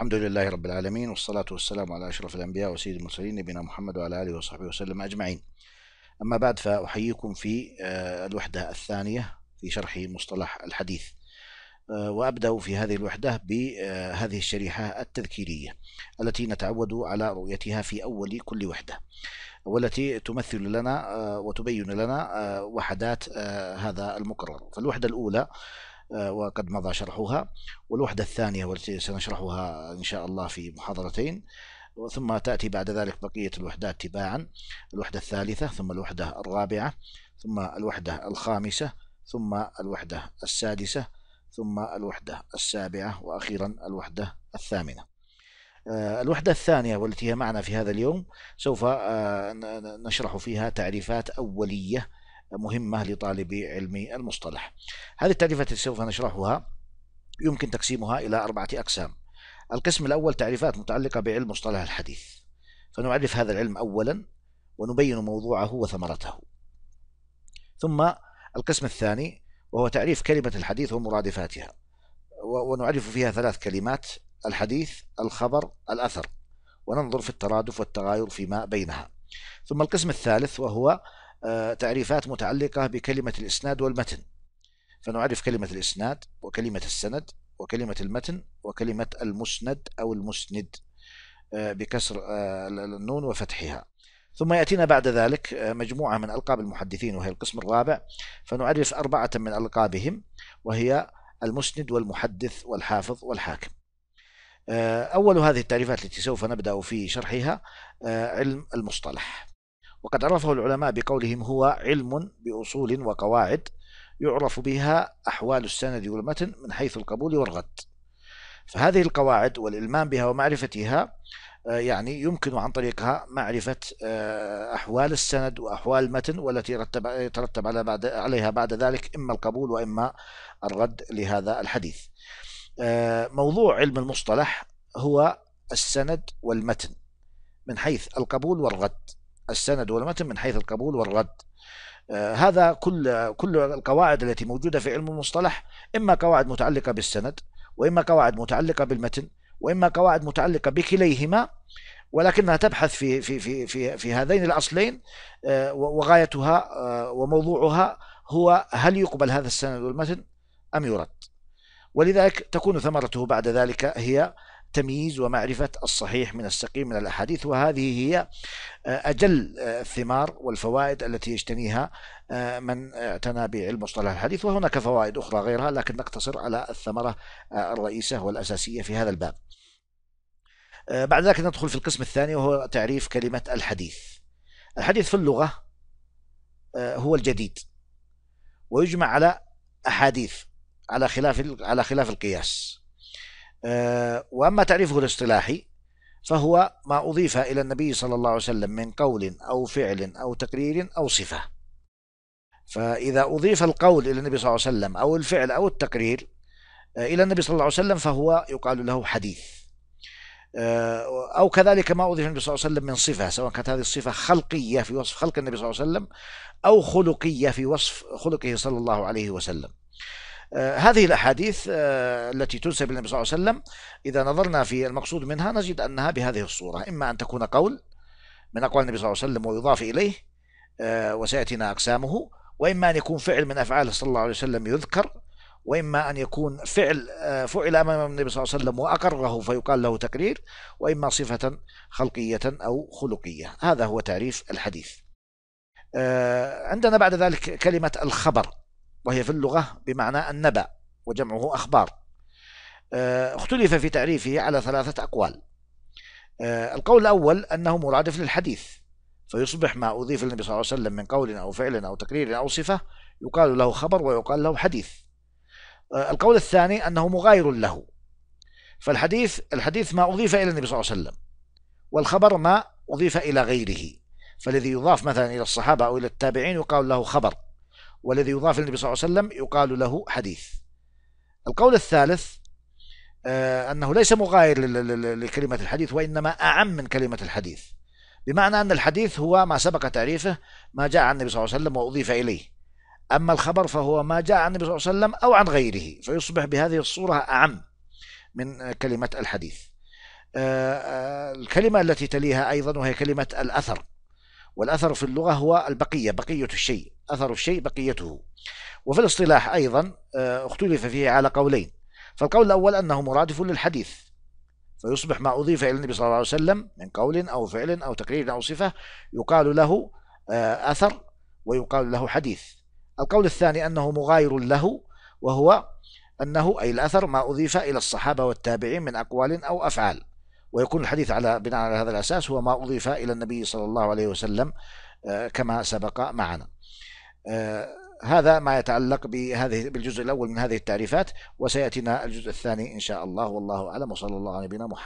الحمد لله رب العالمين والصلاة والسلام على أشرف الأنبياء وسيد المرسلين نبينا محمد وعلى آله وصحبه وسلم أجمعين أما بعد فأحييكم في آه، الوحدة الثانية في شرح مصطلح الحديث آه، وأبدأ في هذه الوحدة بهذه آه، الشريحة التذكيرية التي نتعود على رؤيتها في أول كل وحدة والتي تمثل لنا وتبين لنا وحدات هذا المقرر فالوحدة الأولى وقد مضى شرحها والوحدة الثانية والتي سنشرحها إن شاء الله في محاضرتين ثم تأتي بعد ذلك بقية الوحدات تباعا الوحدة الثالثة ثم الوحدة الرابعة ثم الوحدة الخامسة ثم الوحدة السادسة ثم الوحدة السابعة وأخيرا الوحدة الثامنة آه، الوحدة الثانية والتي هي معنا في هذا اليوم سوف آه، نشرح فيها تعريفات أولية مهمة لطالبي علمي المصطلح هذه التعريفات التي سوف نشرحها يمكن تقسيمها إلى أربعة أقسام القسم الأول تعريفات متعلقة بعلم مصطلح الحديث فنعرف هذا العلم أولا ونبين موضوعه وثمرته ثم القسم الثاني وهو تعريف كلمة الحديث ومرادفاتها ونعرف فيها ثلاث كلمات الحديث الخبر الأثر وننظر في الترادف والتغاير فيما بينها ثم القسم الثالث وهو آه، تعريفات متعلقة بكلمة الإسناد والمتن فنعرف كلمة الإسناد وكلمة السند وكلمة المتن وكلمة المسند أو المسند آه، بكسر آه، النون وفتحها ثم يأتينا بعد ذلك مجموعة من ألقاب المحدثين وهي القسم الرابع فنعرف أربعة من ألقابهم وهي المسند والمحدث والحافظ والحاكم أول هذه التعريفات التي سوف نبدأ في شرحها علم المصطلح وقد عرفه العلماء بقولهم هو علم بأصول وقواعد يعرف بها أحوال السند والمتن من حيث القبول والرد فهذه القواعد والإلمام بها ومعرفتها آه، يعني يمكن عن طريقها معرفة آه، أحوال السند وأحوال المتن والتي يترتب على بعد عليها بعد ذلك إما القبول وإما الرد لهذا الحديث آه، موضوع علم المصطلح هو السند والمتن من حيث القبول والرد السند والمتن من حيث القبول والرد آه، هذا كل كل القواعد التي موجودة في علم المصطلح إما قواعد متعلقة بالسند وإما قواعد متعلقة بالمتن وإما قواعد متعلقة بكليهما ولكنها تبحث في في في في, في هذين الأصلين آه، وغايتها آه، وموضوعها هو هل يقبل هذا السند والمتن أم يرد ولذلك تكون ثمرته بعد ذلك هي تمييز ومعرفة الصحيح من السقيم من الأحاديث وهذه هي آه، أجل آه، الثمار والفوائد التي يجتنيها آه، من اعتنى بعلم مصطلح الحديث وهناك فوائد أخرى غيرها لكن نقتصر على الثمرة الرئيسة والأساسية في هذا الباب بعد ذلك ندخل في القسم الثاني وهو تعريف كلمة الحديث الحديث في اللغة هو الجديد ويجمع على أحاديث على خلاف على خلاف القياس آه، وأما تعريفه الاصطلاحي فهو ما أضيف إلى النبي صلى الله عليه وسلم من قول أو فعل أو تقرير أو صفة فإذا أضيف القول إلى النبي صلى الله عليه وسلم أو الفعل أو التقرير آه، إلى النبي صلى الله عليه وسلم فهو يقال له حديث آه، أو كذلك ما أضيف النبي صلى الله عليه وسلم من صفة سواء كانت هذه الصفة خلقية في وصف خلق النبي صلى الله عليه وسلم أو خلقية في وصف خلقه صلى الله عليه وسلم آه، هذه الأحاديث آه، التي تنسب للنبي صلى الله عليه وسلم إذا نظرنا في المقصود منها نجد أنها بهذه الصورة إما أن تكون قول من أقوال النبي صلى الله عليه وسلم ويضاف إليه آه، وسيأتينا أقسامه وإما أن يكون فعل من أفعاله صلى الله عليه وسلم يذكر وإما أن يكون فعل فعل أمام النبي صلى الله عليه وسلم وأقره فيقال له تقرير وإما صفة خلقية أو خلقية هذا هو تعريف الحديث عندنا بعد ذلك كلمة الخبر وهي في اللغة بمعنى النبأ وجمعه أخبار آه، اختلف في تعريفه على ثلاثة أقوال آه، القول الأول أنه مرادف للحديث فيصبح ما أضيف للنبي صلى الله عليه وسلم من قول أو فعل أو تقرير أو صفة يقال له خبر ويقال له حديث آه، القول الثاني أنه مغاير له فالحديث الحديث ما أضيف إلى النبي صلى الله عليه وسلم والخبر ما أضيف إلى غيره فالذي يضاف مثلا إلى الصحابة أو إلى التابعين يقال له خبر والذي يضاف للنبي صلى الله عليه وسلم يقال له حديث القول الثالث آه، أنه ليس مغاير لكلمة الحديث وإنما أعم من كلمة الحديث بمعنى أن الحديث هو ما سبق تعريفه ما جاء عن النبي صلى الله عليه وسلم وأضيف إليه أما الخبر فهو ما جاء عن النبي صلى الله عليه وسلم أو عن غيره فيصبح بهذه الصورة أعم من كلمة الحديث آه، آه، الكلمة التي تليها أيضا وهي كلمة الأثر والأثر في اللغة هو البقية بقية الشيء أثر الشيء بقيته وفي الاصطلاح أيضا آه، اختلف فيه على قولين فالقول الأول أنه مرادف للحديث فيصبح ما أضيف إلى النبي صلى الله عليه وسلم من قول أو فعل أو تقرير أو صفة يقال له آه، أثر ويقال له حديث القول الثاني أنه مغاير له وهو أنه أي الأثر ما أضيف إلى الصحابة والتابعين من أقوال أو أفعال ويكون الحديث على بناء على هذا الأساس هو ما أضيف إلى النبي صلى الله عليه وسلم آه، كما سبق معنا آه، هذا ما يتعلق بهذه بالجزء الاول من هذه التعريفات وسياتينا الجزء الثاني ان شاء الله والله اعلم وصلى الله على نبينا محمد